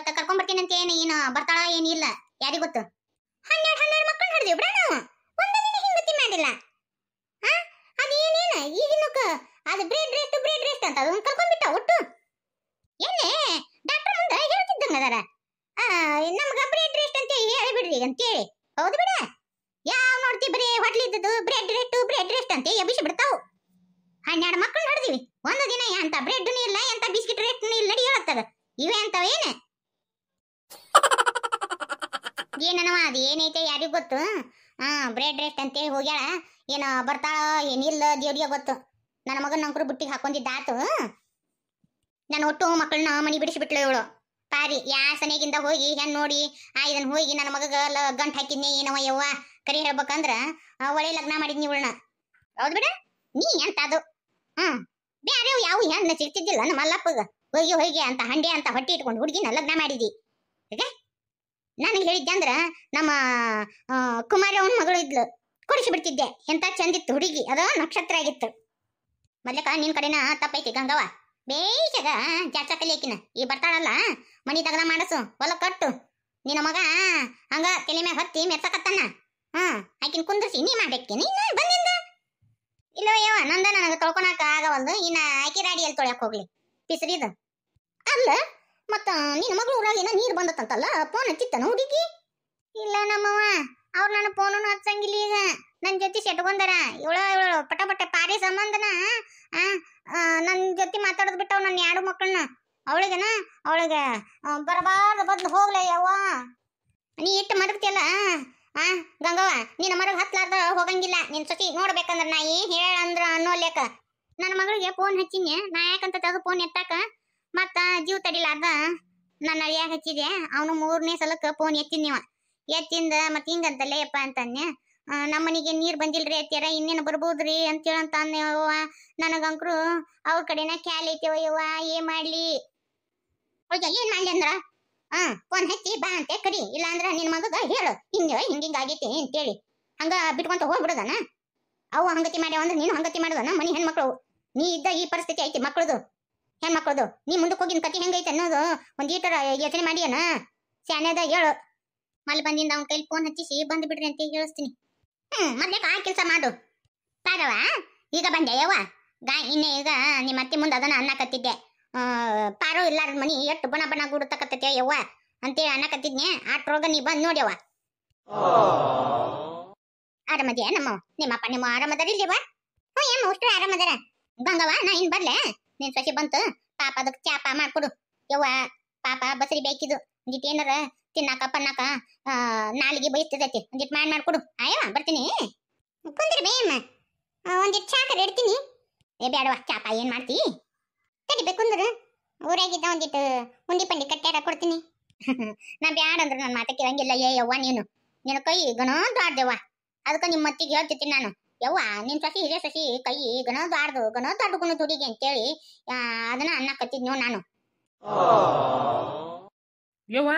ಇವತ್ತು ಬರ್ತೀನಿ ಅಂತ ಏನು ಏನು ಬರ್ತಾಳ ಏನಿಲ್ಲ ಯಾರಿಗ್ ಗೊತ್ತು ಹನ್ನೆರಡು ಹನ್ನೆರಡು ಮಕ್ಕಳು ಹಿಡಿದಿವ್ ಬಿಡ ನಾವು ಒಂದನೇ ಹಿಂಗತಿ ಮಾಡಿಲ್ಲ ಹಾ ಅದೇನೇನ ಈಗಿನ ಅದು ಬ್ರೇಡ್ ರೇಟ್ ಬ್ರೇಡ್ ರೆಸ್ಟ್ ಅಂತ ಅದನ್ನ ಕರ್ಕೊಂಡ್ಬಿಟ್ಟ ಒಟ್ಟು ಏನೇ ಡಾಕ್ಟರ್ ಮುಂದೆ ಹೇಳ್ತಿದ್ದಂಗ ಅದಾರ ನಮ್ಗೆ ಬ್ರೇಡ್ ರೇಟ್ ಅಂತ ಹೇಳಿಬಿಡ್ರಿ ಅಂತೇಳಿ ಹೌದು ಬಿಡ ಯಾವ ನೋಡ್ತಿ ಬರೀ ಹೊಟ್ಲಿದ್ದದು ಬ್ರೆಡ್ ರೇಟ್ ಬ್ರೆಡ್ ರೆಸ್ಟ್ ಅಂತ ಎಬ್ಬಿಸಿ ಬಿಡ್ತಾವು ಹನ್ನೆರಡು ಮಕ್ಕಳು ನೋಡಿದಿವಿ ಒಂದು ದಿನ ಎಂತ ಬ್ರೆಡ್ ಇಲ್ಲ ಎಂತ ಬಿಸ್ಕಿಟ್ ರೇಟ್ನೂ ಇಲ್ಲ ನಡಿ ಹೇಳ್ತದ ಇವೆ ಅಂತವೇನೆ ಏನನವ ಅದು ಏನೈತೆ ಯಾರಿಗೂ ಗೊತ್ತು ಹಾ ಬ್ರೆಡ್ ರೆಸ್ಟ್ ಅಂತೇಳಿ ಹೋಗ್ಯಾಳ ಏನ ಬರ್ತಾಳ ಏನಿಲ್ಲ ದೇವ್ರಿಗೆ ಗೊತ್ತು ನನ್ನ ಮಗನ ನಂಕರು ಬುಟ್ಟಿಗೆ ಹಾಕೊಂಡಿದ್ದಾತು ನಾನು ಒಟ್ಟು ಮಕ್ಕಳನ್ನ ಮನಿ ಬಿಡಿಸಿಬಿಟ್ಲು ಇವಳು ಪಾರಿ ಯಾ ಸನೆಗಿಂದ ಹೋಗಿ ಹೆಣ್ಣು ನೋಡಿ ಆ ಇದನ್ನ ಹೋಗಿ ನನ್ನ ಮಗಗ ಗಂಟ್ ಹಾಕಿದ್ನಿ ಏನವ ಯವ್ವ ಕರಿ ಹೇಳ್ಬೇಕಂದ್ರ ಒಳ್ಳೆ ಲಗ್ನ ಮಾಡಿದ್ನಿ ಇವಳನ್ನ ಹೌದು ಬಿಡ ನೀ ಎಂತ ಅದು ಹ್ಮ್ ಬ್ಯಾರೆ ಯಾವ ಹೆಣ್ಣು ಸಿಗ್ತಿದ್ದಿಲ್ಲ ನಮ್ಮ ಅಲ್ಲಪ್ಪಗ ಹೋಗಿ ಹೋಗಿ ಅಂತ ಹಂಡೆ ಅಂತ ಹೊಟ್ಟೆ ಇಟ್ಕೊಂಡು ಹುಡುಗಿನ ಲಗ್ನ ಮಾಡಿದಿ ಈಗ ನಾನು ಹೇಳಿದ್ದೆ ಅಂದ್ರ ನಮ್ಮ ಕುಮಾರಿ ಅವನ ಮಗಳು ಇದ್ಲು ಕೊಡಿಸಿ ಬಿಡ್ತಿದ್ದೆ ಎಂತ ಚಂದಿತ್ತು ಹುಡುಗಿ ಅದ ನಕ್ಷತ್ರ ಆಗಿತ್ತು ಮೊದ್ಲಕ ನಿನ್ ಕಡೆನ ತಪ್ಪೈತಿ ಗಂಗವ್ವ ಬೇಷಗ ಜಾಚ ಕಲಿಯಕಿನ ಈ ಬರ್ತಾಳಲ್ಲ ಮನಿ ತಗದ ಮಾಡಸು ಹೊಲ ಕಟ್ಟು ನಿನ್ನ ಮಗ ಹಂಗ ತಲೆ ಮ್ಯಾಗ ಹೊತ್ತಿ ಮೆರ್ಸಕತ್ತನ್ನ ಹಾ ಆಕಿನ ಕುಂದ್ರಸಿ ನೀ ಮಾಡಕ್ಕೆ ನಾನು ಬಂದಿಂದ ಇಲ್ಲೋ ಯವ್ವ ನಂದ ನನಗೆ ತೊಳ್ಕೊಳಕ ಆಗವಲ್ದು ಇನ್ನ ಆಕಿ ರಾಡಿಯಲ್ಲಿ ತೊಳ್ಯಕ್ ಹೋಗ್ಲಿ ಪಿಸ್ರಿದು ಅಲ್ಲ ಮತ್ತ ನಿನ್ನ ಮಗಳು ಊರಾಗ ಏನ ನೀರು ಬಂದತ್ತಂತಲ್ಲ ಫೋನ್ ಹಚ್ಚಿತ್ತನ ಹುಡುಗಿ ಇಲ್ಲ ನಮ್ಮವ್ವ ಅವ್ರು ನನ್ನ ಫೋನನ್ನು ಹಚ್ಚಂಗಿಲ್ಲ ಈಗ ನನ್ನ ಜೊತೆ ಸೆಟ್ಕೊಂಡಾರ ಇವಳ ಇವಳು ಪಟ ಪಟ ಪಾರಿ ಸಂಬಂಧನ ನನ್ನ ಜೊತೆ ಮಾತಾಡೋದು ಬಿಟ್ಟವ ನನ್ನ ಎರಡು ಮಕ್ಕಳನ್ನ ಅವಳಿಗೆನ ಅವಳಿಗೆ ಬರಬಾರ್ದು ಬದ್ಲು ಹೋಗ್ಲೇ ಯವ್ವ ನೀ ಇಟ್ಟು ಮಡಗ್ತಿಯಲ್ಲ ಆ ಗಂಗವ್ವ ನಿನ್ನ ಮರಗ್ ಹತ್ಲಾರ್ದ ಹೋಗಂಗಿಲ್ಲ ನಿನ್ ಸೊಸಿ ನೋಡ್ಬೇಕಂದ್ರೆ ನಾ ಏನ್ ಹೇಳಂದ್ರ ಅನ್ನೋ ಲೇಖ ನನ್ನ ಮಗಳಿಗೆ ಫೋನ್ ಹಚ್ಚಿನಿ ನಾ ಯಾಕಂತ ತೆಗೆದು ಫೋನ್ ಎತ್ತಾಕ ಮತ್ತ ಜೀವ ತಡಿಲಾರ್ದ ನನ್ನ ಅಳಿಯಾಗ ಹಚ್ಚಿದೆ ಅವನು ಮೂರನೇ ಸಲಕ್ಕ ಫೋನ್ ಎತ್ತಿನ ನೀವ ಎತ್ತಿಂದ ಮತ್ ಹಿಂಗಂತಲ್ಲೇ ಯಪ್ಪ ಅಂತನ್ಯ ನಮ್ಮ ನೀರ್ ಬಂದಿಲ್ರಿ ಅತ್ಯಾರ ಇನ್ನೇನು ಬರ್ಬೋದ್ರಿ ಅಂತೇಳಂತ ನನಗ ಅಂಕರು ಅವ್ರ ಕಡೆನ ಕ್ಯಾಲ್ ಐತೆವ ಏನ್ ಮಾಡ್ಲಿ ಏನ್ ಮಾಡ್ಲಿ ಅಂದ್ರ ಹಾ ಫೋನ್ ಹಚ್ಚಿ ಬಾ ಅಂತ ಕರಿ ಇಲ್ಲಾಂದ್ರ ನಿನ್ ಮಗಗ ಹೇಳು ಹಿಂಗ ಹಿಂಗ ಆಗೈತಿ ಅಂತೇಳಿ ಹಂಗ ಬಿಟ್ಕೊಂತ ಹೋಗ್ಬಿಡದನ ಅವ ಹಂಗತಿ ಮಾಡ್ಯಾವ ಅಂದ್ರೆ ನೀನು ಹಂಗತಿ ಮಾಡದನ ಮನಿ ಹೆಣ್ಮಕ್ಳು ನೀ ಇದ್ದ ಈ ಪರಿಸ್ಥಿತಿ ಐತಿ ಮಕ್ಳದು ಹೆಣ್ಮಕ್ಳದು ನೀ ಮುಂದಕ್ಕೆ ಹೋಗಿನ ಕತೆ ಹೆಂಗೈತೆ ಅನ್ನೋದು ಒಂದು ಈಟರ ಯೋಚನೆ ಮಾಡಿಯನ ಸ್ಯಾನ್ಯದ ಹೇಳು ಮಲ್ಲಿ ಬಂದಿಂದ ಅವ್ನ ಕೈಲಿ ಫೋನ್ ಹಚ್ಚಿಸಿ ಬಂದು ಬಿಡ್ರಿ ಅಂತ ಹೇಳಿಸ್ತೀನಿ ಹ್ಮ್ ಮೊದ್ಲೇಕ ಆ ಕೆಲಸ ಮಾಡು ಪಾರವ ಈಗ ಬಂದೆ ಯವ್ವ ಗಾ ಇನ್ನೇ ಈಗ ನಿಮ್ಮ ಅತ್ತೆ ಮುಂದೆ ಅದನ್ನ ಅನ್ನಕತ್ತಿದ್ದೆ ಪಾರೋ ಇಲ್ಲಾರ ಮನಿ ಎಷ್ಟು ಬಣ ಬಣ ಗುಡುತ್ತಕತ್ತೈತೆ ಯವ್ವ ಅಂತೇಳಿ ಅನ್ನಕತ್ತಿದ್ನಿ ಆಟ್ರೋಗ ನೀ ಬಂದು ನೋಡ್ಯವ್ವ ಆರಾಮದಿಯಾ ನಮ್ಮ ನಿಮ್ಮಪ್ಪ ನಿಮ್ಮ ಆರಾಮದಾರ ಇಲ್ಲಿವ ಹ್ಞೂ ಏಮ್ಮ ಅಷ್ಟು ಆರಾಮದಾರ ಬಂಗವ ನಾ ಇನ್ ಬರ್ಲೆ ನಿನ್ ಸಸಿ ಬಂತು ಪಾಪ ಅದಕ್ಕೆ ಚಾಪ ಮಾಡ್ಕೊಡು ಯವ್ವ ಪಾಪ ಬಸರಿ ಬೇಕಿದು ಒಂದಿಟ್ ಏನಾರ ತಿನ್ನಾಕ ಪನ್ನಾಕ ನಾಲಿಗೆ ಬಯಸ್ತದೈತಿ ಒಂದಿಟ್ ಮಾಡಿ ಮಾಡ್ಕೊಡು ಆಯವ್ವ ಬರ್ತೀನಿ ಕುಂದಿರ ಬೇಮ್ಮ ಒಂದಿಟ್ ಚಾಕರ ಇಡ್ತೀನಿ ಏ ಬೇಡವ ಚಾಪ ಏನು ಮಾಡ್ತಿ ತಡಿಬೇಕು ಕುಂದ್ರ ಊರಾಗಿದ್ದ ಒಂದಿಟ್ ಉಂಡಿ ಪಂಡಿ ಕಟ್ಟ್ಯಾರ ಕೊಡ್ತೀನಿ ನಾ ಬ್ಯಾಡ ಅಂದ್ರೆ ನನ್ನ ಮಾತ ಕೇಳಂಗಿಲ್ಲ ಏ ಯವ್ವ ನೀನು ನಿನ್ನ ಕೈ ಗಣ ದೊಡ್ಡವ್ವ ಅದಕ್ಕೆ ನಿಮ್ಮ ಮತ್ತಿಗೆ ಹೇಳ್ತಿರ್ತೀನಿ ನಾನು ಯವ್ವ ನಿನ್ ಸಸಿ ಹಿರಿಯ ಸಸಿ ಕೈ ಗಣದ ಗಣ ಗಣದ ಆಡ್ಕೊಂಡು ದುಡಿಗೆ ಅಂತೇಳಿ ಅದನ್ನ ಅನ್ನ ಕತ್ತಿದ್ನೋ ನಾನು ಯವ್ವ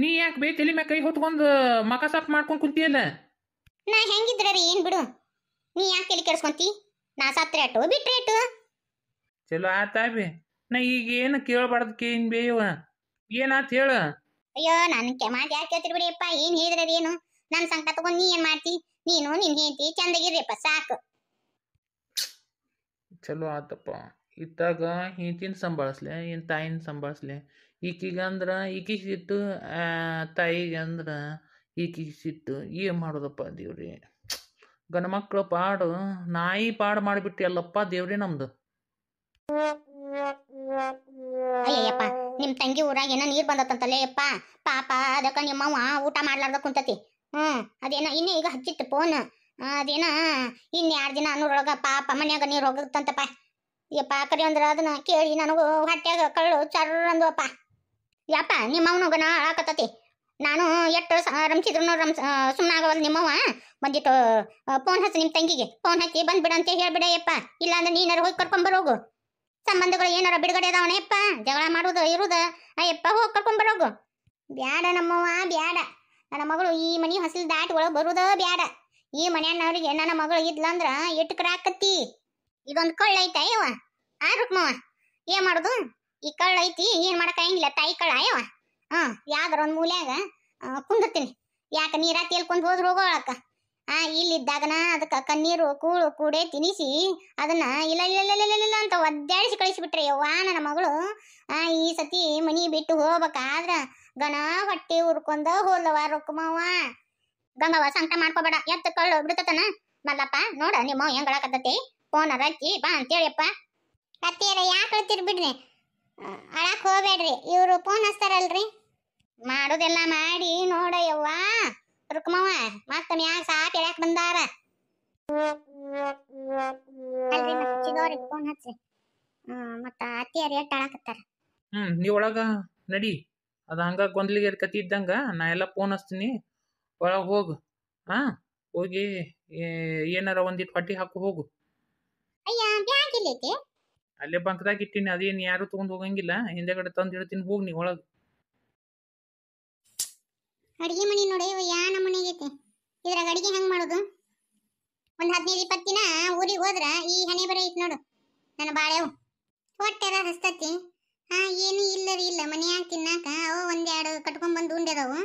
ನೀ ಯಾಕೆ ಬೇ ತಲೆ ಮ್ಯಾಗ ಕೈ ಹೊತ್ಕೊಂಡು ಮಕ ಮಾಡ್ಕೊಂಡ್ ಮಾಡ್ಕೊಂಡು ಕುಂತಿಯಲ್ಲ ನಾ ಹೆಂಗಿದ್ರ ರೀ ಏನ್ ಬಿಡು ನೀ ಯಾಕೆ ತಲೆ ಕೆಡ್ಸ್ಕೊಂತಿ ನಾ ಸತ್ರ ಅಟ್ಟು ಅಟ್ಟು ಚಲೋ ಆತ ಬಿ ನಾ ಈಗ ಏನು ಕೇಳಬಾರ್ದು ಕೇನ್ ಏನ ಅಂತ ಹೇಳ ಅಯ್ಯೋ ನನ್ ಕೆಮಾಟ್ ಯಾಕೆ ಕೇಳ್ತಿರ್ಬಿಡಿಯಪ್ಪ ಏನ್ ಹೇಳಿದ್ರ ಏನು ನನ್ ಸಂಕಟ ತಗೊಂಡ್ ನೀ ಏನ್ ಮಾಡ್ತಿ ನೀನು ನಿನ್ ಹೆಂಡತಿ ಚಂದಗಿರಿಯಪ್ಪ ಸಾಕು ಚಲೋ ಆತಪ್ಪ ಇತ್ತಾಗ ಹಿಂತಿನ ಸಂಭಾಳಿಸ್ಲೆ ಇನ್ ತಾಯಿನ ಸಂಭಾಳಿಸ್ಲೆ ಈಕಿಗೆ ಅಂದ್ರ ಈಕಿಗೆ ಸಿಟ್ಟು ತಾಯಿಗೆ ಅಂದ್ರ ಈಕಿಗೆ ಸಿಟ್ಟು ಏನ್ ಮಾಡೋದಪ್ಪ ದೇವ್ರಿ ಗಂಡ್ಮಕ್ಳು ಪಾಡು ನಾಯಿ ಪಾಡು ಮಾಡಿಬಿಟ್ಟು ಅಲ್ಲಪ್ಪ ದೇವ್ರಿ ನಮ್ದು ಅಯ್ಯಪ್ಪ ನಿಮ್ಮ ತಂಗಿ ಊರಾಗ ಏನೋ ನೀರು ಬಂದತ್ತಂತಲ್ಲೇ ಪಾಪ ಅದಕ್ಕ ನಿಮ್ಮವ್ವ ಊಟ ಮಾಡ್ಲಾರ್ದ ಕುಂತತಿ ಹ್ಞೂ ಅದೇನ ಇನ್ನೇ ಈಗ ಹಚ್ಚಿತ್ತು ಫೋನ್ ಅದೇನ ಇನ್ನು ಎರಡು ದಿನ ಅನ್ನೂರೊಳಗ ಪಾಪ ಮನ್ಯಾಗ ನೀರು ಹೋಗುತ್ತಂತಪ್ಪ ಈಗ ಪಾಕರಿ ಅಂದ್ರೆ ಅದನ್ನ ಕೇಳಿ ನನಗೂ ಹೊಟ್ಟ್ಯಾಗ ಕಳ್ಳು ಚರ್ರಂದ್ವಪ್ಪ ಯಪ್ಪ ನಿಮ್ಮ ಅವನಗ ನಾ ನಾನು ಎಷ್ಟು ರಮಿಸಿದ್ರು ರಮ್ಸ ಸುಮ್ಮನೆ ಆಗವಲ್ ನಿಮ್ಮವ ಬಂದಿಟ್ಟು ಫೋನ್ ಹಚ್ಚಿ ನಿಮ್ಮ ತಂಗಿಗೆ ಫೋನ್ ಹಚ್ಚಿ ಯಪ್ಪ ಯಪ್ಪ ಇಲ್ಲಾಂದ್ರೆ ನೀನಾರು ಹೋಗಿ ಕರ್ಕೊಂಬರೋಗು ಸಂಬಂಧಗಳು ಏನಾರ ಬಿಡುಗಡೆ ಯಪ್ಪ ಜಗಳ ಮಾಡುದು ಇರುದ ಅಯ್ಯಪ್ಪ ಹೋಗಿ ಕರ್ಕೊಂಬರೋಗು ಬ್ಯಾಡ ನಮ್ಮವ್ವ ಬ್ಯಾಡ ನನ್ನ ಮಗಳು ಈ ಮನೆ ಹಸಿಲು ದಾಟ್ ಒಳಗೆ ಬರೋದ ಬ್ಯಾಡ ಈ ಮನೆಯನ್ನವ್ರಿಗೆ ನನ್ನ ಮಗಳು ಇದ್ಲಂದ್ರ ಎಟ್ಟು ಕ್ರಾಕತ್ತಿ ಇದೊಂದು ಕಳ್ಳ ಐತೆ ಅಯ್ಯವ ಆ ರುಕ್ಮವ ಏನ್ ಮಾಡುದು ಈ ಕಳ್ಳ ಐತಿ ಏನ್ ಮಾಡಕ್ಕಾಗಿಲ್ಲ ತಾಯಿ ಕಳ್ಳ ಅಯ್ಯವ ಹಾ ಯಾವ್ದಾರ ಒಂದು ಮೂಲ್ಯಾಗ ಕುಂದರ್ತೀನಿ ಯಾಕ ನೀರ ತೇಲ್ಕೊಂಡು ಹೋದ್ರು ಹೋಗೋಳಕ್ಕ ಆ ಇಲ್ಲಿದ್ದಾಗನ ಅದಕ್ಕೆ ಕಣ್ಣೀರು ಕೂಳು ಕೂಡೆ ತಿನಿಸಿ ಅದನ್ನ ಇಲ್ಲ ಇಲ್ಲ ಇಲ್ಲ ಇಲ್ಲ ಅಂತ ಒದ್ದಾಡಿಸಿ ಕಳಿಸಿಬಿಟ್ರೆ ಯವ್ವ ನನ್ನ ಮಗಳು ಆ ಈ ಸತಿ ಮನಿ ಬಿಟ್ಟು ಹೋಗ್ಬೇಕಾದ್ರ ಗಣ ಹೊಟ್ಟಿ ಉರ್ಕೊಂಡ ಹೋಲವ ರೊಕ್ಕಮವ ಗಂಗವ ಸಂಕಟ ಮಾಡ್ಕೋಬೇಡ ಎತ್ತ ಕಳ್ಳು ಬಿಡ್ತತನ ಮಲ್ಲಪ್ಪ ನೋಡ ನಿಮ್ಮ ಹೆಂಗಳಾಕತ್ತತಿ ಫೋನ್ ರಚ್ಚಿ ಬಾ ಅಂತೇಳಿಯಪ್ಪ ಕತ್ತೀರ ಯಾಕೆ ಕಳ್ತೀರಿ ಬಿಡ್ರಿ ಅಳಕ್ ಹೋಗ್ಬೇಡ್ರಿ ಇವರು ಫೋನ್ ಹಚ್ತಾರಲ್ರಿ ಮಾಡೋದೆಲ್ಲ ಮಾಡಿ ನೋಡ ಯವ್ವ ರುಕ್ಮವ್ವ ಮತ್ತ ಮ್ಯಾಗ ಸಾಕ್ ಎಳ್ಯಾಕ ಬಂದಾರ ಅಲ್ರಿ ಫೋನ್ ಹಚ್ಚಿ ಮತ್ತ ಅತ್ತಿಯರ್ ಎಟ್ ಹ್ಮ್ ನೀ ಒಳಗ ನಡಿ ಅದು ಹಂಗೆ ಗೊಂದಲಿಗೆ ಕತಿ ಇದ್ದಂಗೆ ನಾ ಎಲ್ಲ ಫೋನ್ ಹಚ್ತೀನಿ ಒಳಗೆ ಹೋಗು ಹಾಂ ಹೋಗಿ ಏನಾರ ಒಂದಿಟ್ಟು ಹೊಟ್ಟಿ ಹಾಕು ಹೋಗು ಅಲ್ಲೇ ಬಂಕ್ದಾಗ ಇಟ್ಟಿನಿ ಅದೇನು ಯಾರು ತಗೊಂಡು ಹೋಗಂಗಿಲ್ಲ ಹಿಂದೆಗಡೆ ತಂದು ಇಡ್ತೀನಿ ಹೋಗಿ ನೀ ಒಳಗೆ ಅಡಿಗೆ ಮನೆ ನೋಡಿ ಯಾ ಮನೆಗೆ ಐತೆ ಇದ್ರಾಗ ಅಡಿಗೆ ಹೆಂಗೆ ಮಾಡೋದು ಒಂದು ಹದಿನೈದು ಇಪ್ಪತ್ತು ದಿನ ಊರಿಗೆ ಹೋದ್ರ ಈ ಹಣೆ ಬರ ಐತಿ ನೋಡು ನನ್ನ ಬಾಳೆವು ಹೊಟ್ಟೆ ಹಸ್ತತಿ ಹಾ ಏನು ಇಲ್ಲ ರೀ ಇಲ್ಲ ಮನ್ಯಾಗ ತಿನ್ನಾಕ ಅವ ಒಂದೆರಡು ಕಟ್ಕೊಂಡ್ ಬಂದು ಉಂಡೆದವು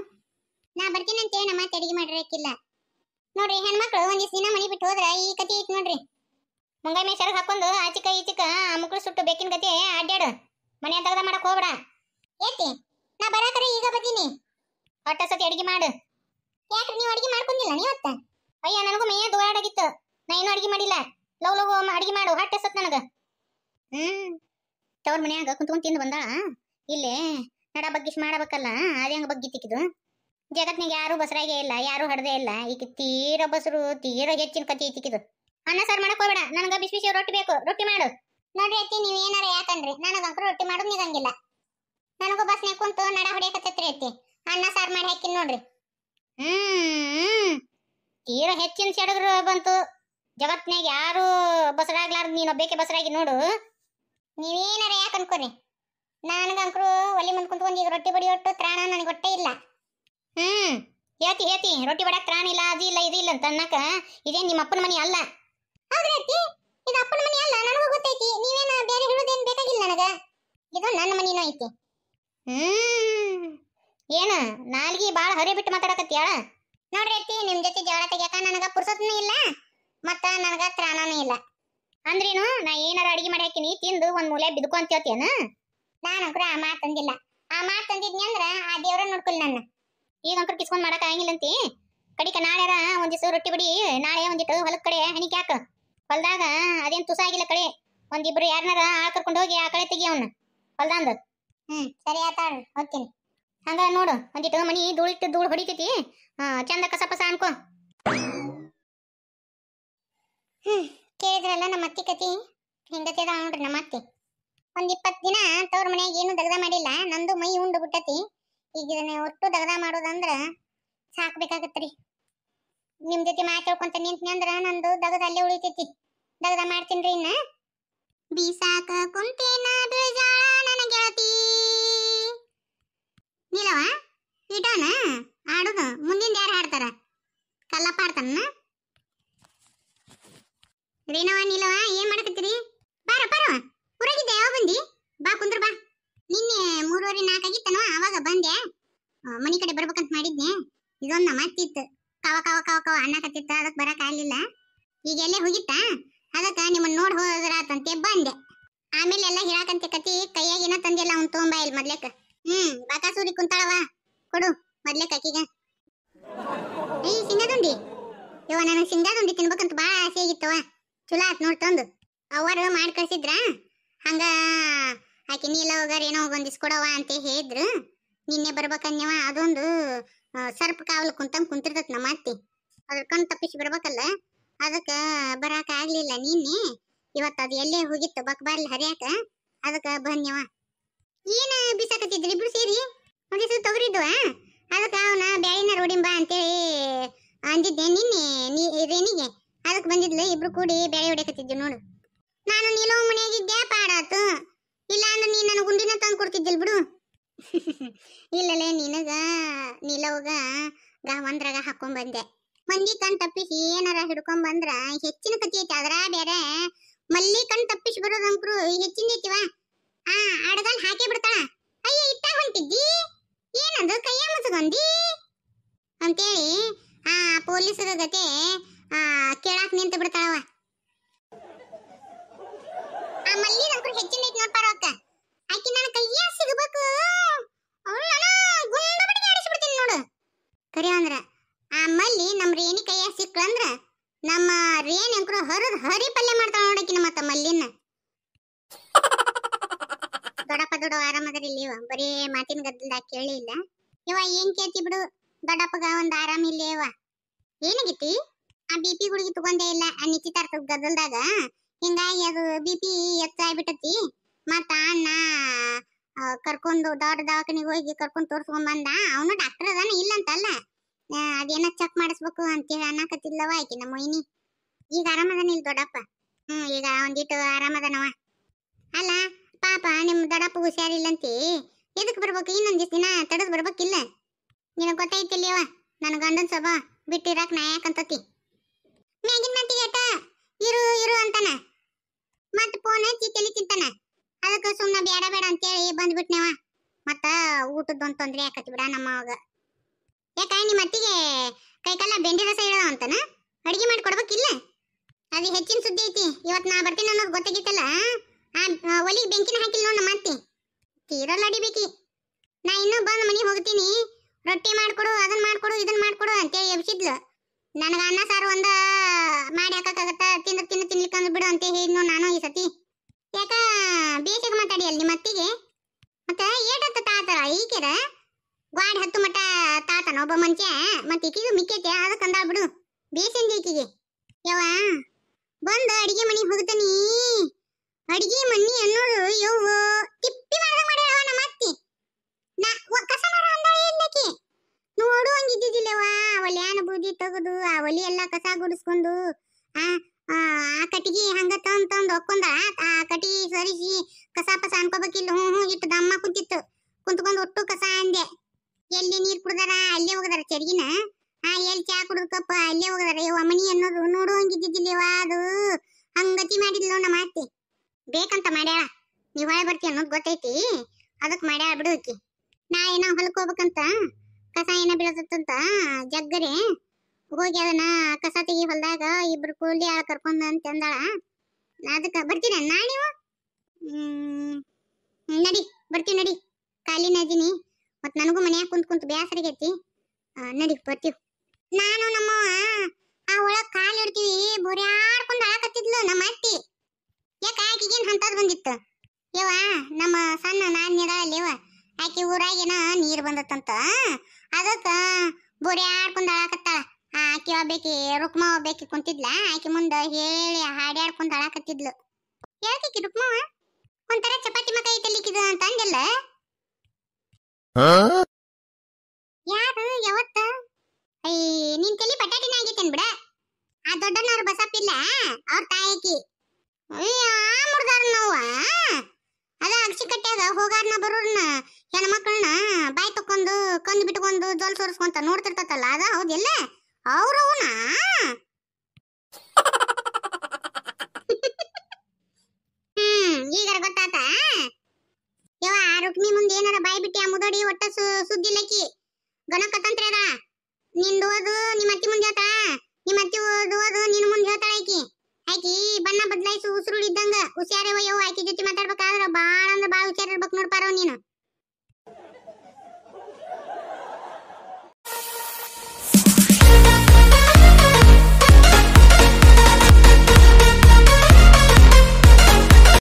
ನಾ ಅಂತ ಹೇಳಿ ನಮ್ಮ ಅಡಿಗೆ ಮಾಡಿರಕ್ಕಿಲ್ಲ ನೋಡ್ರಿ ಹೆಣ್ಮಕ್ಳು ಒಂದಿಷ್ಟು ದಿನ ಮನೆ ಬಿಟ್ಟು ಹೋದ್ರ ಈ ಕತಿ ಐತಿ ನೋಡ್ರಿ ಮುಂಗೈ ಮೇಲೆ ಸೆರಗ್ ಹಾಕೊಂಡು ಆಚಿಕ ಈಚಿಕ ಮಕ್ಕಳು ಸುಟ್ಟು ಬೇಕಿನ ಕತೆ ಅಡ್ಡಾಡು ಮನೆ ತಗದ ಮಾಡಕ್ ಹೋಗ್ಬೇಡ ಏತಿ ನಾ ಬರಾಕರೆ ಈಗ ಬರ್ತೀನಿ ಹೊಟ್ಟ ಸತಿ ಅಡಿಗೆ ಮಾಡು ಯಾಕ್ರಿ ನೀವು ಅಡಿಗೆ ಮಾಡ್ಕೊಂಡಿಲ್ಲ ನೀವತ್ತ ಅಯ್ಯ ನನಗೂ ಮೇಯ ದುವಾಡಾಗಿತ್ತು ನಾ ಇನ್ನೂ ಅಡಿಗೆ ಮಾಡಿಲ್ಲ ಲವ್ ಲವ್ ಅಡಿಗೆ ಮಾಡು ಹೊಟ್ಟೆ ಸತ್ ನನಗ ಹ್ಮ್ ತವ್ರ ಮನ್ಯಾಗ ಕುಂತ್ಕೊಂಡ್ ತಿಂದು ಬಂದಾಳ ಇಲ್ಲೇ ನಡ ಬಗ್ಗಿಸ್ ಮಾಡಬೇಕಲ್ಲ ಅದೇ ಹಂಗ ಬಗ್ಗಿ ತಿಕ್ಕಿದು ಜಗತ್ನಾಗ ಯಾರು ಬಸರಾಗೆ ಇಲ್ಲ ಯಾರು ಹಡದೇ ಇಲ್ಲ ಈಗ ತೀರ ಬಸರು ತೀರ ಹೆಚ್ಚಿನ ಕತಿ ತಿಕ್ಕಿದು ಅನ್ನ ಸಾರ್ ಮಾಡಕ್ ಹೋಗ್ಬೇಡ ನನಗ ಬಿಸಿ ಬಿಸಿ ರೊಟ್ಟಿ ಬೇಕು ರೊಟ್ಟಿ ಮಾಡು ನೋಡ್ರಿ ಅತ್ತಿ ನೀವ್ ಏನಾರ ಯಾಕಂದ್ರಿ ನನಗಂಕರು ರೊಟ್ಟಿ ಮಾಡೋದು ನಿಗಂಗಿಲ್ಲ ನನಗೂ ಬಸ್ನೇ ಕುಂತು ನಡ ಹೊಡಿಯಕತ್ತೈತ್ರಿ ಅತ್ತಿ ಅನ್ನ ಸಾರ್ ಮಾಡಿ ಹಾಕಿನ್ ನೋಡ್ರಿ ಹ್ಮ್ ತೀರ ಹೆಚ್ಚಿನ ಸೆಡಗರು ಬಂತು ಜಗತ್ನಾಗ ಯಾರು ಬಸರಾಗ್ಲಾರ್ದು ನೀನೊಬ್ಬೇಕೆ ಬಸರಾಗಿ ನೋಡು ನೀವೇನಾರ ಯಾಕೆ ಅನ್ಕೋರಿ ನನ್ಗಂಕರು ಒಲೆ ಮುಂದೆ ಕುಂತ್ಕೊಂಡು ಈಗ ರೊಟ್ಟಿ ಬಡಿ ಒಟ್ಟು ತ್ರಾಣ ನನಗೆ ಹೊಟ್ಟೆ ಇಲ್ಲ ಹ್ಮ್ ಹೇಳ್ತಿ ಹೇಳ್ತಿ ರೊಟ್ಟಿ ಬಡಕ್ ತ್ರಾಣ ಇಲ್ಲ ಅದು ಇಲ್ಲ ಇದು ಇಲ್ಲ ಅಂತ ಅನ್ನಕ ಇದೇನು ನಿಮ್ಮ ಅಪ್ಪನ ಮನೆ ಅಲ್ಲ ಹೌದ್ರಿ ಅತ್ತಿ ಇದು ಅಪ್ಪನ ಮನೆ ಅಲ್ಲ ನನಗೂ ಗೊತ್ತೈತಿ ನೀವೇನ ಬೇರೆ ಹೇಳೋದೇನು ಬೇಕಾಗಿಲ್ಲ ನನಗೆ ಇದು ನನ್ನ ಮನೆನೂ ಐತಿ ಹ್ಮ್ ಏನು ನಾಲ್ಗಿ ಭಾಳ ಹರಿ ಬಿಟ್ಟು ಮಾತಾಡಕತ್ತೀಯ ನೋಡ್ರಿ ಅತ್ತಿ ನಿಮ್ಮ ಜೊತೆ ಜಗಳ ತೆಗಿಯಕ ನನಗೆ ಪುರ್ಸತ್ನೂ ಇಲ್ಲ ಮತ್ತ ನನಗೆ ತ್ರಾಣನೂ ಇಲ್ಲ ಅಂದ್ರೇನು ನಾ ಏನಾರ ಅಡಿಗೆ ಮಾಡಿ ಹಾಕಿನಿ ತಿಂದು ಒಂದ್ ಮೂಲೆ ಬಿದ್ಕು ಹೇಳ್ತೇನ ನಾನು ಅಂಕರ ಆ ಮಾತು ತಂದಿಲ್ಲ ಆ ಮಾತು ತಂದಿದ್ನಿ ಅಂದ್ರ ಆ ದೇವ್ರ ನೋಡ್ಕೊಲ್ ನನ್ನ ಈಗ ಅಂಕರ್ ಕಿಸ್ಕೊಂಡ್ ಮಾಡಕ್ ಆಗಿಲ್ಲಂತಿ ಕಡಿಕ ನಾಳೆ ಒಂದಿಷ್ಟು ರೊಟ್ಟಿ ಬಿಡಿ ನಾಳೆ ಒಂದಿಟ್ಟು ಹೊಲದ ಕಡೆ ಹಣಿಕೆ ಹಾಕ ಹೊಲ್ದಾಗ ಅದೇನ್ ತುಸ ಆಗಿಲ್ಲ ಕಡೆ ಒಂದಿಬ್ರು ಯಾರನ್ನಾರ ಆಳ್ ಕರ್ಕೊಂಡು ಹೋಗಿ ಆ ಕಡೆ ತೆಗಿ ಅವನ್ನ ಹೊಲ್ದಾಂದ ಹ್ಮ್ ಸರಿ ಆತಾಳ ಹೋಗ್ತೀನಿ ಹಂಗ ನೋಡು ಒಂದಿಟ್ಟು ಮನಿ ಧೂಳಿಟ್ಟು ಧೂಳು ಹೊಡಿತೈತಿ ಚಂದ ಕಸ ಪಸ ಅನ್ಕೋ ಹ್ಮ್ ಕೇಳಿದ್ರಲ್ಲ ನಮ್ಮ ಅತ್ತಿ ಕತಿ ಹಿಂಗತಿ ಅದ ನೋಡ್ರಿ ನಮ್ಮ ಅತ್ತಿ ಒಂದ್ ಇಪ್ಪತ್ ದಿನ ತವ್ರ ಮನೆಯಾಗ ಏನು ದಗದ ಮಾಡಿಲ್ಲ ನಂದು ಮೈ ಉಂಡು ಬಿಟ್ಟತಿ ಈಗ ಇದನ್ನ ಒಟ್ಟು ದಗದ ಮಾಡೋದಂದ್ರ ಸಾಕ್ಬೇಕಾಗತ್ರಿ ನಿಮ್ ಜೊತೆ ಮಾತಾಡ್ಕೊಂತ ನಿಂತ್ನಿ ಅಂದ್ರ ನಂದು ದಗದ ಅಲ್ಲೇ ಉಳಿತೈತಿ ದಗದ ಮಾಡ್ತೀನಿ ಇನ್ನ ಬೀಸಾಕ ಕುಂತೇನ ಬಿಳಜಾಳ ನನ್ನ ಗೆಳತಿ ಮುಂದಿಂದ ಇಡೋಣ ಮುಂದಿನ ಯಾರು ಹಾಡ್ತಾರ ಕಲ್ಲಪ್ಪ ಆಡ್ತಾನ ರೀನವ ನೀಲವ ಏನ್ ಮಾಡಕತ್ತೀರಿ ಬಾರ ಬಾರ ಹೊರಗಿದ್ದೆ ಯಾವ ಬಂದಿ ಬಾ ಕುಂದ್ರ ಬಾ ನಿನ್ನೆ ಮೂರುವರೆ ನಾಲ್ಕು ಆಗಿತ್ತನೋ ಅವಾಗ ಬಂದೆ ಮನಿ ಕಡೆ ಬರ್ಬೇಕಂತ ಮಾಡಿದ್ನೆ ಇದೊಂದು ಮತ್ತಿತ್ತು ಕಾವ ಕಾವ ಕಾವ ಕವ ಕವ ಅನ್ನಕತ್ತಿತ್ತು ಅದಕ್ಕೆ ಬರಕ್ ಆಗ್ಲಿಲ್ಲ ಈಗ ಎಲ್ಲೇ ಹೋಗಿತ್ತಾ ಅದಕ್ಕೆ ನಿಮ್ಮನ್ನ ನೋಡಿ ಹೋದ್ರಾತಂತೆ ಬಂದೆ ಆಮೇಲೆ ಎಲ್ಲ ಹಿರಾಕಂತೆ ಕತ್ತಿ ಕೈಯಾಗ ಏನೋ ತಂದಿಲ್ಲ ಅವ್ನು ತೊಂಬ ಇಲ್ಲಿ ಮೊದ್ಲೇಕ ಹ್ಮ್ ಬಾಕಾಸೂರಿ ಕುಂತಾಳವ ಕೊಡು ಮೊದ್ಲೇಕ ಅಕ್ಕಿಗ ಏ ಸಿಂಗದುಂಡಿ ಇವ ನನಗೆ ಸಿಂಗದುಂಡಿ ತಿನ್ಬೇಕಂತ ಭಾಳ ಆಸೆ ಆಗಿತ್ತವ ಚಲೋ ಆತ್ ನೋಡ್ ತಂದು ಅವರು ಮಾಡಿ ಕಳ್ಸಿದ್ರ ಹಂಗ ಆಕೆ ನೀಲ ಹೋಗಾರ ಏನೋ ಒಂದಿಸ್ ಕೊಡವ ಅಂತ ಹೇಳಿದ್ರು ನಿನ್ನೆ ಬರ್ಬೇಕನ್ಯವ ಅದೊಂದು ಸರ್ಪ ಕಾವಲು ಕುಂತಂಗ್ ಕುಂತಿರ್ತತ್ ನಮ್ಮ ಅತ್ತಿ ಅದ್ರ ಕಣ್ ತಪ್ಪಿಸಿ ಬರ್ಬೇಕಲ್ಲ ಅದಕ್ಕೆ ಬರಾಕ ಆಗ್ಲಿಲ್ಲ ನಿನ್ನೆ ಇವತ್ತು ಅದು ಎಲ್ಲೇ ಹೋಗಿತ್ತು ಬಕ್ಬಾರ್ಲಿ ಹರಿಯಾಕ ಅದಕ್ಕೆ ಬನ್ಯವ ಏನು ಬಿಸಾಕತ್ತಿದ್ರು ಇಬ್ರು ಸೇರಿ ಒಂದಿಸು ತೊಗರಿದ್ವ ಅದಕ್ಕೆ ಅವನ ಬ್ಯಾಳಿನ ರೋಡಿಂಬ ಅಂತೇಳಿ ಅಂದಿದ್ದೆ ನಿನ್ನೆ ನೀ ರೇನಿಗೆ ಅದಕ್ಕೆ ಬಂದಿದ್ಲು ಇಬ್ರು ಕೂಡಿ ಬೇಳೆ ಹೊಡೆಕತ್ತಿದ್ವಿ ನೋಡು ನಾನು ನೀಲೋ ಮನೆಯಾಗಿದ್ದೆ ಪಾಡಾತು ಇಲ್ಲ ಅಂದ್ರೆ ನೀ ನನ್ನ ಗುಂಡಿನ ತಂದು ಕೊಡ್ತಿದ್ದಿಲ್ ಬಿಡು ಇಲ್ಲಲೇ ನಿನಗ ನಿಲವಗ ಒಂದ್ರಾಗ ಹಾಕೊಂಡ್ಬಂದೆ ಮಂದಿ ಕಣ್ ತಪ್ಪಿಸಿ ಏನಾರ ಹಿಡ್ಕೊಂಬಂದ್ರ ಹೆಚ್ಚಿನ ಕತಿ ಐತಿ ಅದ್ರ ಬೇರೆ ಮಲ್ಲಿ ಕಣ್ ತಪ್ಪಿಸಿ ಬರೋದಂಕ್ರು ಹೆಚ್ಚಿನ ಆ ಅಡಗಲ್ ಹಾಕಿ ಬಿಡ್ತಾಳ ಅಯ್ಯ ಇಟ್ಟ ಹೊಂಟಿದ್ದಿ ಏನದು ಕೈಯ ಮುಸ್ಕೊಂಡಿ ಅಂತೇಳಿ ಆ ಪೊಲೀಸರ ಜೊತೆ ಕೇಳಾಕ್ ನಿಂತ ಬಿಡ್ತಾಳವ ಆ ಮಲ್ಲಿ ನಂತರ ಹೆಚ್ಚಿನ ಐತಿ ಸಿಗಬೇಕು ಬಡಿಗೆ ಆ ನಮ್ಮ ಕೈಯ ಸಿಕ್ಕಂದ್ರ ನಮ್ಮ ರೇಣಿ ಅಂಕರು ಹರಿ ಪಲ್ಯ ನೋಡಕಿನ ದೊಡ್ಡ ಆರಾಮದ್ರಿ ಬರೀ ಮಾತಿನ ಕೇಳಿಲ್ಲ ಇವ ಏನ್ ಕೇಳ್ತಿ ಬಿಡು ದೊಡ್ಡಪ್ಪಗ ಒಂದ್ ಆರಾಮ ಇಲ್ಲೇವ ಏನಾಗಿತ್ತಿ ಆ ಬಿ ಪಿ ಗುಳಿಗೆ ತಗೊಂಡೇ ಇಲ್ಲ ಆ ನಿಶ್ಚಿತಾರ್ಥ ಗದ್ದಲ್ದಾಗ ಹಿಂಗಾಗಿ ಅದು ಬಿ ಪಿ ಹೆಚ್ಚಾಗ್ಬಿಟ್ಟತಿ ಮತ್ತ ಅಣ್ಣ ಕರ್ಕೊಂಡು ದೊಡ್ಡ ದವಾಖಾನಿಗೆ ಹೋಗಿ ಕರ್ಕೊಂಡು ತೋರ್ಸ್ಕೊಂಡ್ ಬಂದ ಅವನು ಡಾಕ್ಟರ್ ಅದಾನ ಇಲ್ಲ ಅಂತಲ್ಲ ಅದೇನ ಚೆಕ್ ಮಾಡಿಸ್ಬೇಕು ಅಂತೇಳಿ ಅನ್ನಕತ್ತಿಲ್ಲವ ಆಕಿ ಆಯ್ತಿನ ಮೊಯ್ನಿ ಈಗ ಆರಾಮದಾನ ಇಲ್ಲಿ ದೊಡ್ಡಪ್ಪ ಹ್ಮ್ ಈಗ ಒಂದಿಟ್ಟು ಆರಾಮದನವ ಅಲ್ಲ ಪಾಪ ನಿಮ್ ದೊಡ್ಡಪ್ಪ ಹುಷಾರಿಲ್ಲಂತಿ ಎದಕ್ ಬರ್ಬೇಕು ಇನ್ನೊಂದ್ ದಿನ ತಡದ್ ಬರ್ಬೇಕಿಲ್ಲ ನಿನಗೆ ಗೊತ್ತೈತಿಲ್ಲವ ನನ್ನ ಗಂಡನ ಸ್ವಭಾವ ಬಿಟ್ಟಿರಾಕ್ ನಾ ಯಾಕಂತತಿ ಮ್ಯಾಗಿನ ಮಟ್ಟಿಗೆಟ ಇರು ಇರು ಅಂತಾನ ಮತ್ತ ಫೋನ್ ಹಚ್ಚಿ ತಿಂತಾನ ಅದಕ್ಕೆ ಸುಮ್ಮನೆ ಬೇಡ ಬೇಡ ಅಂತೇಳಿ ಬಂದ್ಬಿಟ್ನವ ಮತ್ತ ಊಟದ್ದೊಂದು ತೊಂದರೆ ಆಕತಿ ಬಿಡ ನಮ್ಮ ಅವಾಗ ಯಾಕ ನಿಮ್ಮ ಅತ್ತಿಗೆ ಕೈಕಾಲ ಬೆಂಡಿ ರಸ ಹೇಳೋ ಅಂತಾನ ಅಡಿಗೆ ಮಾಡಿ ಕೊಡ್ಬೇಕಿಲ್ಲ ಅದು ಹೆಚ್ಚಿನ ಸುದ್ದಿ ಐತಿ ಇವತ್ತು ನಾ ಬರ್ತೀನಿ ಅನ್ನೋದು ಗೊತ್ತಾಗಿತ್ತಲ್ಲ ಆ ಒಲಿಗೆ ಬೆಂಕಿನ ಹಾಕಿಲ್ಲ ನೋಡಿ ನಮ್ಮ ಅತ್ತಿ ತೀರಲ್ಲ ಅಡಿಬೇಕಿ ನಾ ಇನ್ನೂ ಬಂದು ಮನೆಗೆ ಹೋಗ್ತೀನಿ ರೊಟ್ಟಿ ಮಾಡ್ಕೊಡು ಅದನ್ನ ಮಾಡ್ಕೊಡು ಇದನ್ನ ಮಾಡ್ಕೊಡು ಅಂತೇಳಿ ಎಬ್ಸಿದ್ಲು ನನಗೆ ಅನ್ನ ಸಾರು ಒಂದ ಮಾಡಿ ಹಾಕಕ್ಕಾಗತ್ತಾ ತಿಂದು ತಿಂದು ತಿನ್ಲಿಕ್ಕಂದು ಬಿಡು ಅಂತ ಹೇಳಿದ್ನು ನಾನು ಈ ಸತಿ ಯಾಕ ಬೇಸಿಗೆ ಮಾತಾಡಿ ಅಲ್ಲಿ ಮತ್ತಿಗೆ ಮತ್ತ ಏಟತ್ತ ತಾತರ ಈಕೆರ ಗ್ವಾಡ್ ಹತ್ತು ಮಟ ತಾತನ ಒಬ್ಬ ಮನುಷ್ಯ ಮತ್ತೆ ಈಕಿಗೂ ಮಿಕ್ಕೈತೆ ಅದಕ್ಕೆ ಬಿಡು ಬೇಸಿಂದ ಈಕಿಗೆ ಯವ್ವ ಬಂದು ಅಡಿಗೆ ಮನೆಗೆ ಹೋಗ್ತಾನಿ ಅಡಿಗೆ ಮನಿ ಅನ್ನೋದು ಅಂತಂದು ಆ ಕಟಿ ಸರಿಸಿ ಕಸ ಅನ್ಕೋಬೇಕಿಲ್ಲ ಹ್ಞೂ ಹ್ಞೂ ಇಟ್ಟು ದಮ್ಮ ಕುಂತಿತ್ತು ಕುಂತ್ಕೊಂಡು ಒಟ್ಟು ಕಸ ಅಂದೆ ಎಲ್ಲಿ ನೀರು ಕುಡ್ದಾರ ಅಲ್ಲೇ ಹೋಗದಾರ ಚರ್ಗಿನ ಆ ಎಲ್ಲಿ ಚಾ ಕುಡಿದ ಕಪ್ಪ ಅಲ್ಲೇ ಹೋಗದಾರ ಇವ ಮನಿ ಅನ್ನೋದು ನೋಡು ಹಂಗಿದ್ದಿದ್ದಿಲ್ಲವ ಅದು ಹಂಗತಿ ಮಾಡಿದ್ಲು ನಮ್ಮ ಬೇಕಂತ ಮಾಡ್ಯಾಳ ನೀವು ಹೊಳೆ ಬರ್ತಿ ಅನ್ನೋದು ಗೊತ್ತೈತಿ ಅದಕ್ಕೆ ಮಾಡ್ಯಾಳ ಬಿಡುಕಿ ನಾ ಏನೋ ಹೊಲಕ್ಕೆ ಕಸ ಏನೋ ಬೀಳತ್ತಂತ ಜಗ್ಗರೆ ಹೋಗಿ ಅದನ್ನ ಕಸ ತೆಗಿ ಹೊಲ್ದಾಗ ಇಬ್ರು ಕೂಲಿ ಆಳ ಕರ್ಕೊಂಡ ಅಂತಂದಾಳ ಅದಕ್ಕೆ ಬರ್ತೀನಿ ನಾ ನೀವು ನಡಿ ಬರ್ತೀವಿ ನಡಿ ಕಾಲಿನ ಅದೀನಿ ಮತ್ತು ನನಗೂ ಮನ್ಯಾಗ ಕುಂತು ಕುಂತು ಬೇಸರಿಗೈತಿ ನಡಿ ಬರ್ತೀವಿ ನಾನು ನಮ್ಮ ಆ ಒಳಗೆ ಕಾಲು ಇಡ್ತೀವಿ ಬುರ್ಯಾಡ್ಕೊಂಡು ಅಳಕತ್ತಿದ್ಲು ನಮ್ಮ ಅತ್ತಿ ಯಾಕೆ ಆಕಿಗೇನು ಹಂತದ್ ಬಂದಿತ್ತು ಯವ ನಮ್ಮ ಸಣ್ಣ ನಾನು ನಿದಾಳಲ್ಲಿವ ಆಕೆ ಊರಾಗೇನ ನೀರು ಬಂದತ್ತಂತ ಅದಕ್ಕೆ ಬುರ್ಯಾಡ್ಕೊಂಡು ಅಳಕತ್ತಾಳ ಆಕೆ ಒಬ್ಬಾಕಿ ರುಕ್ಮ ಒಬ್ಬಾಕಿ ಕುಂತಿದ್ಲ ಆಕೆ ಮುಂದೆ ಹೇಳಿ ಹಾಡ್ಯಾಡ್ಕೊಂಡು ಹಾಳಾಕತ್ತಿದ್ಲು ಹೇಳ್ತಿಕ್ಕಿ ರುಕ್ಮವ ಒಂಥರ ಚಪಾತಿ ಮಕೈ ಐತಲ್ಲಿಕ್ಕಿದ ಅಂತ ಅಂದಿಲ್ಲ ಯಾರು ಯಾವತ್ತ ಅಯ್ಯ ನಿನ್ ತಲಿ ಪಟಾಟಿನ ಆಗೈತೇನ್ ಬಿಡ ಆ ದೊಡ್ಡನವ್ರು ಬಸಪ್ಪಿಲ್ಲ ಅವ್ರ ತಾಯಿಕಿ ಅಯ್ಯ ಮುಡ್ದಾರ ನೋವ ಅದ ಅಕ್ಷಿ ಕಟ್ಟ್ಯಾಗ ಹೋಗಾರ್ನ ಬರೋರ್ನ ಹೆಣ್ಮಕ್ಳನ್ನ ಬಾಯಿ ತಕೊಂಡು ಕಂದು ಬಿಟ್ಕೊಂಡು ಜೋಲ್ ಸೋರಿಸ್ಕೊಂತ ನೋಡ್ತಿರ್ತತಲ್ಲ ಅದ ಹೌದಿಲ್ಲ ಅವ್ರವನ ಹ್ಮ್ ಈಗ ಗೊತ್ತಾತ ಯವ ರುಕ್ಮಿ ಮುಂದೆ ಏನಾರ ಬಾಯಿ ಬಿಟ್ಟಿ ಆ ಮುದೋಡಿ ಒಟ್ಟ ಸುದ್ದಿ ಲಕ್ಕಿ ಗಣಕತಂತ್ರ ಅದ ನಿಂದು ಓದು ನಿಮ್ಮ ಅತ್ತಿ ಮುಂದೆ ಹೇಳ್ತಾಳ ನಿಮ್ಮ ಅತ್ತಿ ಓದು ಓದು ನಿನ್ನ ಮುಂದೆ ಹೇಳ್ತಾಳ ಆಕಿ ಆಕಿ ಬಣ್ಣ ಬದಲಾಯಿಸು ಉಸಿರುಳಿದ್ದಂಗ ಹುಷಾರವ ಯವ ಆಕಿ ಜೊತೆ ಮಾತಾಡ್ಬೇಕಾದ್ರ ಬಾಳ ಅಂದ್ರ ಬಾಳ ಹುಷಾರಿರ್ಬೇಕು ನೋಡ್ಪಾರವ್ ನೀನು